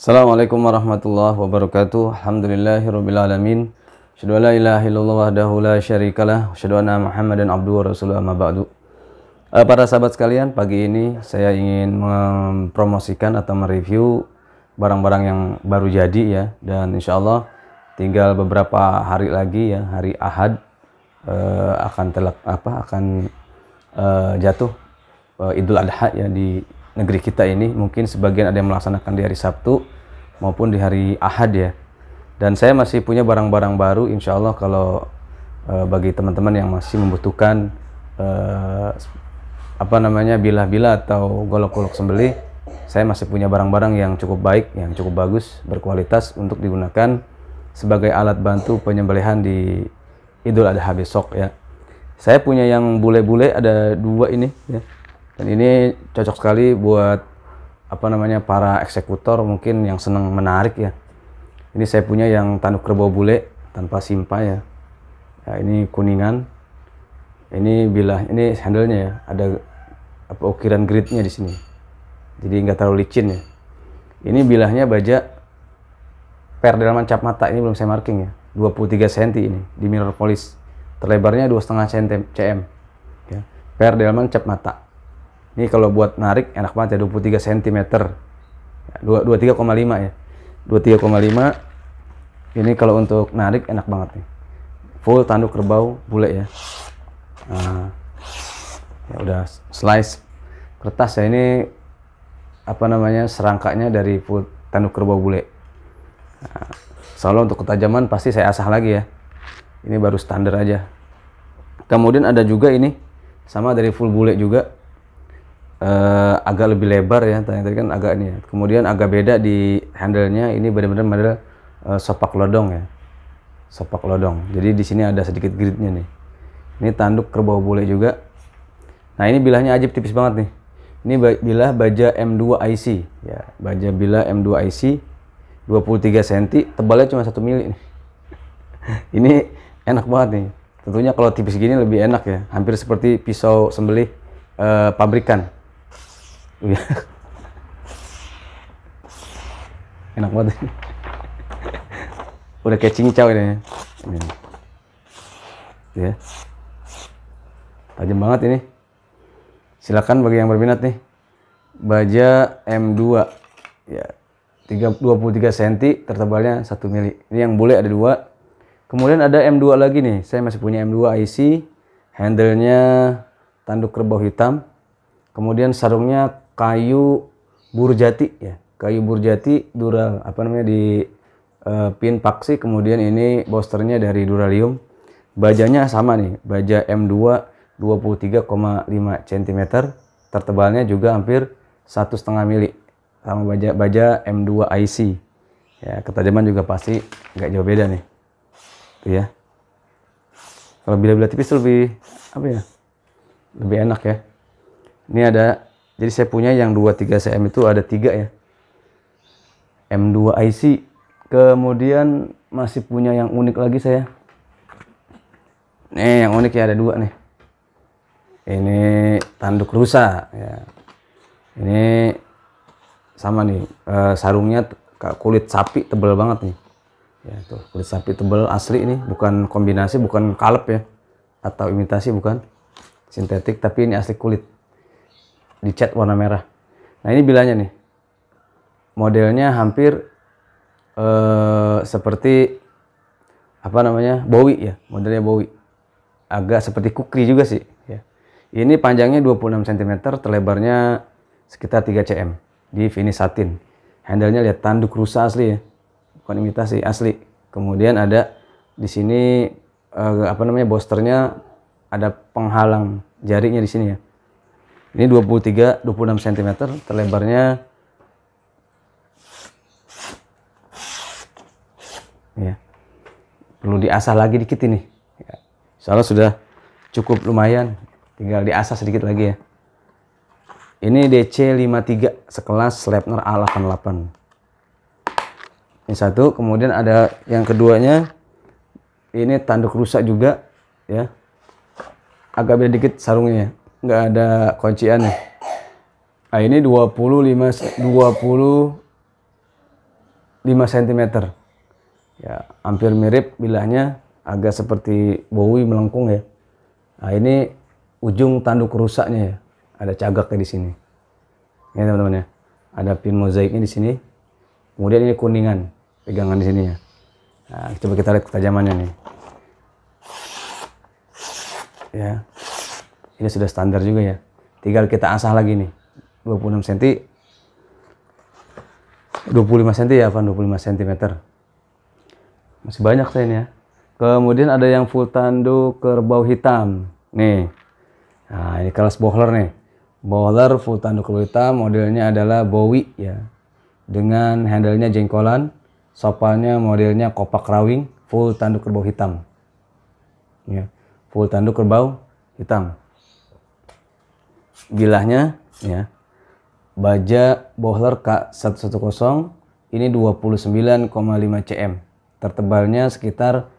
Assalamualaikum warahmatullahi wabarakatuh. Alhamdulillahirrabbilalamin. Asyadu an la ilaha illallah wahdahu la syarikalah. Asyadu anna muhammadan abduhu wa amma ba'du. Uh, para sahabat sekalian, pagi ini saya ingin mempromosikan atau mereview barang-barang yang baru jadi ya. Dan insyaallah tinggal beberapa hari lagi ya, hari Ahad uh, akan telak apa akan uh, jatuh uh, Idul Adha ya di negeri kita ini mungkin sebagian ada yang melaksanakan di hari Sabtu maupun di hari Ahad ya. Dan saya masih punya barang-barang baru insya Allah kalau uh, bagi teman-teman yang masih membutuhkan uh, apa namanya bilah-bilah atau golok-golok sembelih, saya masih punya barang-barang yang cukup baik, yang cukup bagus, berkualitas untuk digunakan sebagai alat bantu penyembelihan di Idul Adha besok ya. Saya punya yang bule-bule ada dua ini ya. Dan ini cocok sekali buat apa namanya para eksekutor mungkin yang senang menarik ya. Ini saya punya yang tanduk kerbau bule tanpa simpa ya. nah, ini kuningan. Ini bila ini handle-nya ya, ada apa ukiran gridnya di sini. Jadi nggak terlalu licin ya. Ini bilahnya baja per cap mata ini belum saya marking ya. 23 cm ini di mirror polis Terlebarnya 2,5 cm. Ya. Per dalam cap mata ini kalau buat narik enak banget ya 23 cm. 23,5 ya. 23,5 ini kalau untuk narik enak banget nih. Full tanduk kerbau bule ya. Nah, ya udah slice kertas ya ini apa namanya serangkanya dari full tanduk kerbau bule. Nah, Soalnya untuk ketajaman pasti saya asah lagi ya. Ini baru standar aja. Kemudian ada juga ini sama dari full bule juga uh, agak lebih lebar ya tadi kan agak ini ya. kemudian agak beda di handlenya. ini benar-benar model uh, eh, sopak lodong ya sopak lodong jadi di sini ada sedikit gridnya nih ini tanduk kerbau bule juga nah ini bilahnya ajib tipis banget nih ini bilah baja M2 IC ya baja bilah M2 IC 23 cm tebalnya cuma 1 mili ini enak banget nih tentunya kalau tipis gini lebih enak ya hampir seperti pisau sembelih uh, pabrikan enak banget udah kayak cincau ini ya tajam banget ini silakan bagi yang berminat nih baja M2 ya 3, 23 cm tertebalnya 1 mili ini yang boleh ada dua kemudian ada M2 lagi nih saya masih punya M2 IC handlenya tanduk kerbau hitam kemudian sarungnya kayu burjati ya kayu burjati dural apa namanya di uh, pin paksi kemudian ini bosternya dari duralium bajanya sama nih baja M2 23,5 cm tertebalnya juga hampir satu setengah mili sama baja baja M2 IC ya ketajaman juga pasti nggak jauh beda nih itu ya kalau bila-bila tipis lebih apa ya lebih enak ya ini ada jadi saya punya yang 23 cm itu ada tiga ya. M2 IC. Kemudian masih punya yang unik lagi saya. Nih yang unik ya ada dua nih. Ini tanduk rusa ya. Ini sama nih e, sarungnya kulit sapi tebel banget nih. Ya tuh kulit sapi tebel asli ini bukan kombinasi, bukan kalep ya atau imitasi bukan sintetik tapi ini asli kulit dicat warna merah. Nah ini bilanya nih, modelnya hampir eh, seperti apa namanya Bowie ya, modelnya Bowie. Agak seperti kukri juga sih. Ya. Ini panjangnya 26 cm, terlebarnya sekitar 3 cm di finish satin. Handlenya lihat tanduk rusa asli ya, bukan imitasi asli. Kemudian ada di sini eh, apa namanya bosternya ada penghalang jarinya di sini ya ini 23 26 cm, terlebarnya ya. Perlu diasah lagi dikit ini. Ya. Soalnya sudah cukup lumayan, tinggal diasah sedikit lagi ya. Ini DC53 sekelas Slepner A88. Ini satu, kemudian ada yang keduanya. Ini tanduk rusak juga ya. Agak beda dikit sarungnya ya nggak ada kuncian nih. Nah, ini 25 25 cm. Ya, hampir mirip bilahnya agak seperti Bowie melengkung ya. Nah, ini ujung tanduk rusaknya ya. Ada cagaknya di sini. Ini teman-teman ya. Ada pin mozaiknya di sini. Kemudian ini kuningan pegangan di sini ya. Nah, coba kita lihat ketajamannya nih. Ya, ini sudah standar juga ya tinggal kita asah lagi nih 26 cm 25 cm ya Van 25 cm masih banyak saya ini ya kemudian ada yang full tanduk kerbau hitam nih nah ini kelas bohler nih bohler full tanduk kerbau hitam modelnya adalah Bowie ya dengan nya jengkolan sopalnya modelnya kopak rawing full tanduk kerbau hitam ya full tanduk kerbau hitam bilahnya ya baja bohler K110 ini 29,5 cm tertebalnya sekitar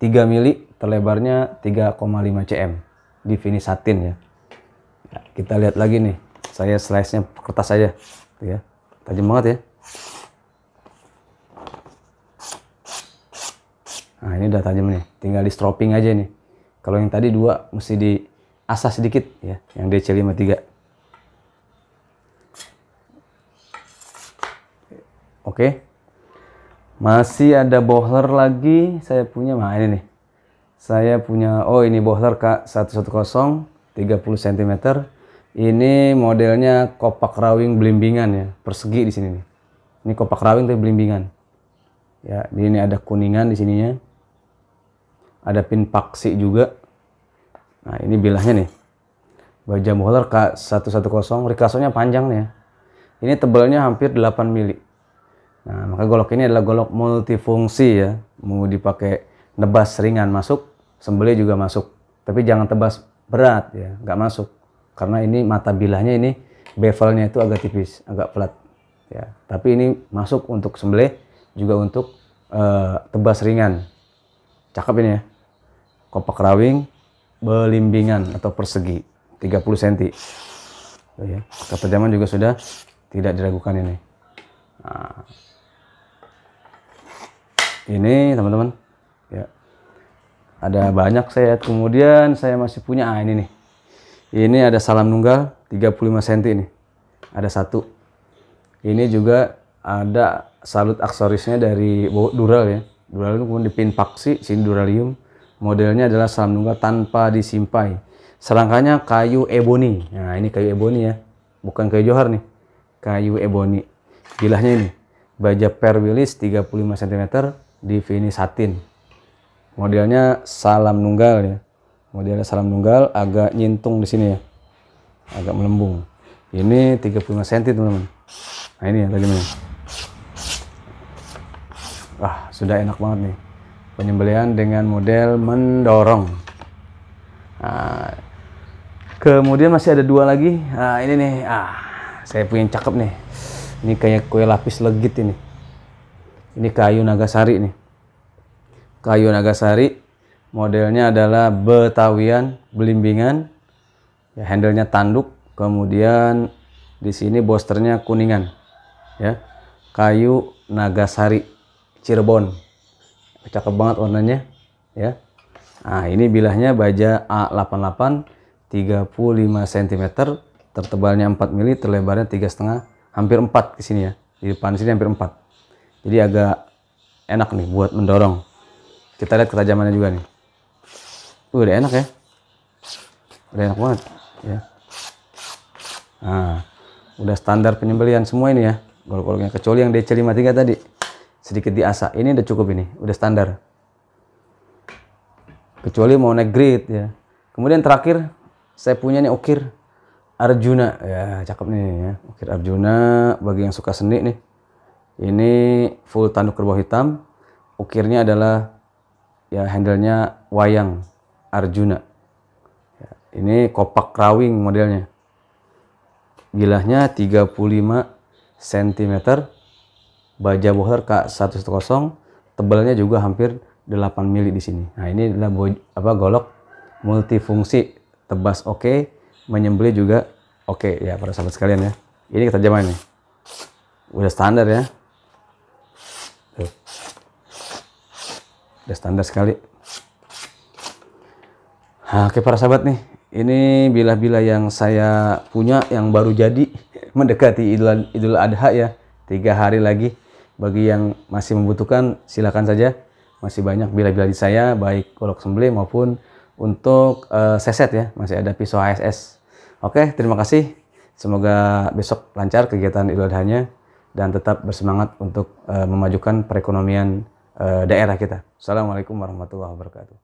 3 mili terlebarnya 3,5 cm di finish satin ya nah, kita lihat lagi nih saya slice nya kertas aja gitu ya tajam banget ya nah ini udah tajam nih tinggal di stropping aja nih kalau yang tadi dua mesti di asah sedikit ya yang DC53 oke masih ada bohler lagi saya punya nah ini nih saya punya oh ini bohler Kak 110 30 cm ini modelnya kopak rawing belimbingan ya persegi di sini nih ini kopak rawing tapi belimbingan ya ini ada kuningan di sininya ada pin paksi juga Nah, ini bilahnya nih. Baja Muhler K110, rikasonya panjang nih ya. Ini tebalnya hampir 8 mili. Nah, maka golok ini adalah golok multifungsi ya. Mau dipakai nebas ringan masuk, sembeli juga masuk. Tapi jangan tebas berat ya, nggak masuk. Karena ini mata bilahnya ini bevelnya itu agak tipis, agak flat ya. Tapi ini masuk untuk sembelih juga untuk uh, tebas ringan. Cakep ini ya. Kopak rawing, belimbingan atau persegi 30 cm. Ya. Ketajaman juga sudah tidak diragukan ini. Nah, ini teman-teman ya ada banyak saya kemudian saya masih punya ah ini nih ini ada salam nunggal 35 cm ini ada satu ini juga ada salut aksesorisnya dari Dural ya Dural itu kemudian dipin paksi sini duralium Modelnya adalah salam nunggal tanpa disimpai. Serangkanya kayu ebony. Nah, ini kayu ebony ya. Bukan kayu johar nih. Kayu ebony. Gilahnya ini. Baja perwilis 35 cm di finish satin. Modelnya salam nunggal ya. Modelnya salam nunggal agak nyintung di sini ya. Agak melembung. Ini 35 cm teman-teman. Nah ini ya tadi Wah, sudah enak banget nih penyembelihan dengan model mendorong. Nah, kemudian masih ada dua lagi. Nah, ini nih, ah, saya punya yang cakep nih. Ini kayak kue lapis legit ini. Ini kayu nagasari nih. Kayu nagasari modelnya adalah betawian belimbingan. Ya, handlenya tanduk, kemudian di sini bosternya kuningan. Ya. Kayu nagasari Cirebon cakep banget warnanya ya nah ini bilahnya baja A88 35 cm tertebalnya 4 mili terlebarnya setengah, hampir 4 ke sini ya di depan sini hampir 4 jadi agak enak nih buat mendorong kita lihat ketajamannya juga nih udah enak ya udah enak banget ya nah udah standar penyembelian semua ini ya golok-goloknya kecuali yang DC53 tadi sedikit diasah ini udah cukup ini udah standar kecuali mau naik grade ya kemudian terakhir saya punya nih ukir Arjuna ya cakep nih ya ukir Arjuna bagi yang suka seni nih ini full tanduk kerbau hitam ukirnya adalah ya handle nya wayang Arjuna ya, ini kopak rawing modelnya gilahnya 35 cm baja bohler K110 tebalnya juga hampir 8 mili di sini. Nah, ini adalah apa golok multifungsi, tebas oke, okay, menyembelih juga oke okay. ya para sahabat sekalian ya. Ini ketajamannya. Udah standar ya. Udah standar sekali. Nah, oke para sahabat nih, ini bila-bila yang saya punya yang baru jadi mendekati Idul Idul Adha ya, tiga hari lagi bagi yang masih membutuhkan, silakan saja. Masih banyak bila-bila di saya, baik golok sembelih maupun untuk uh, seset ya, masih ada pisau HSS. Oke, terima kasih. Semoga besok lancar kegiatan Idul Adhanya dan tetap bersemangat untuk uh, memajukan perekonomian uh, daerah kita. Assalamualaikum warahmatullahi wabarakatuh.